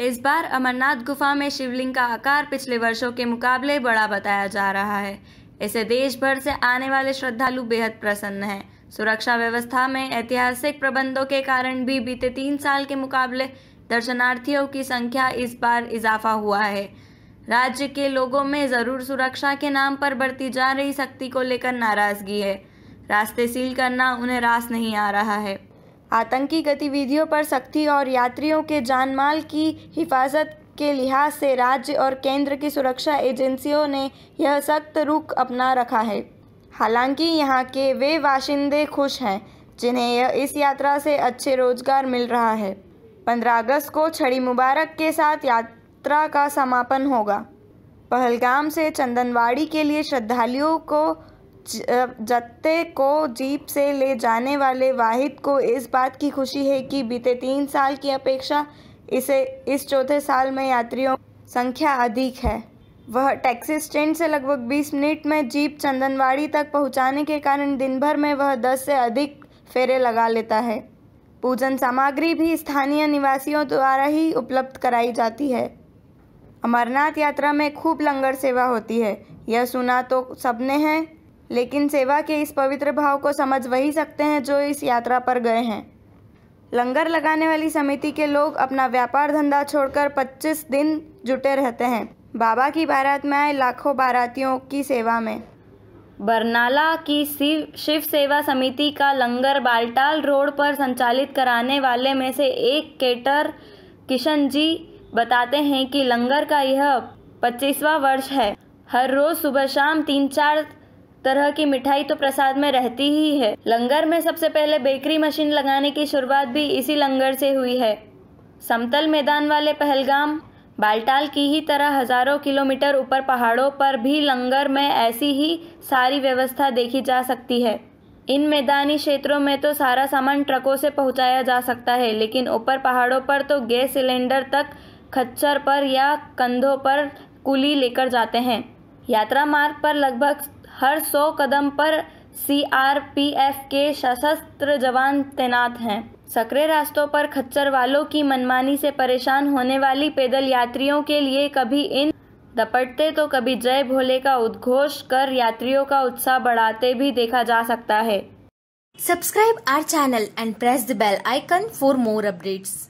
इस बार अमरनाथ गुफा में शिवलिंग का आकार पिछले वर्षों के मुकाबले बड़ा बताया जा रहा है इसे देश भर से आने वाले श्रद्धालु बेहद प्रसन्न हैं सुरक्षा व्यवस्था में ऐतिहासिक प्रबंधों के कारण भी बीते तीन साल के मुकाबले दर्शनार्थियों की संख्या इस बार इजाफा हुआ है राज्य के लोगों में ज़रूर सुरक्षा के नाम पर बढ़ती जा रही सख्ती को लेकर नाराजगी है रास्ते सील करना उन्हें रास नहीं आ रहा है आतंकी गतिविधियों पर सख्ती और यात्रियों के जानमाल की हिफाजत के लिहाज से राज्य और केंद्र की सुरक्षा एजेंसियों ने यह सख्त रुख अपना रखा है हालांकि यहाँ के वे बाशिंदे खुश हैं जिन्हें यह इस यात्रा से अच्छे रोजगार मिल रहा है पंद्रह अगस्त को छड़ी मुबारक के साथ यात्रा का समापन होगा पहलगाम से चंदनवाड़ी के लिए श्रद्धालुओं को जत्ते को जीप से ले जाने वाले वाहिद को इस बात की खुशी है कि बीते तीन साल की अपेक्षा इसे इस चौथे साल में यात्रियों संख्या अधिक है वह टैक्सी स्टैंड से लगभग 20 मिनट में जीप चंदनवाड़ी तक पहुंचाने के कारण दिन भर में वह 10 से अधिक फेरे लगा लेता है पूजन सामग्री भी स्थानीय निवासियों द्वारा ही उपलब्ध कराई जाती है अमरनाथ यात्रा में खूब लंगर सेवा होती है यह सुना तो सबने हैं लेकिन सेवा के इस पवित्र भाव को समझ वही सकते हैं जो इस यात्रा पर गए हैं लंगर लगाने वाली समिति के लोग अपना व्यापार धंधा छोड़कर 25 दिन जुटे रहते हैं बाबा की बारात में आए लाखों बारातियों की सेवा में बरनाला की शिव शिव सेवा समिति का लंगर बालटाल रोड पर संचालित कराने वाले में से एक केटर किशन जी बताते हैं कि लंगर का यह पच्चीसवा वर्ष है हर रोज़ सुबह शाम तीन चार तरह की मिठाई तो प्रसाद में रहती ही है लंगर में सबसे पहले बेकरी मशीन लगाने की शुरुआत भी इसी लंगर से हुई है समतल मैदान वाले पहलगाम बालटाल की ही तरह हजारों किलोमीटर ऊपर पहाड़ों पर भी लंगर में ऐसी ही सारी व्यवस्था देखी जा सकती है इन मैदानी क्षेत्रों में तो सारा सामान ट्रकों से पहुंचाया जा सकता है लेकिन ऊपर पहाड़ों पर तो गैस सिलेंडर तक खच्चर पर या कंधों पर कुली लेकर जाते हैं यात्रा मार्ग पर लगभग हर सौ कदम पर सीआरपीएफ के सशस्त्र जवान तैनात हैं सक्रिय रास्तों पर खच्चर वालों की मनमानी से परेशान होने वाली पैदल यात्रियों के लिए कभी इन दपटते तो कभी जय भोले का उद्घोष कर यात्रियों का उत्साह बढ़ाते भी देखा जा सकता है subscribe our channel and press the bell icon for more updates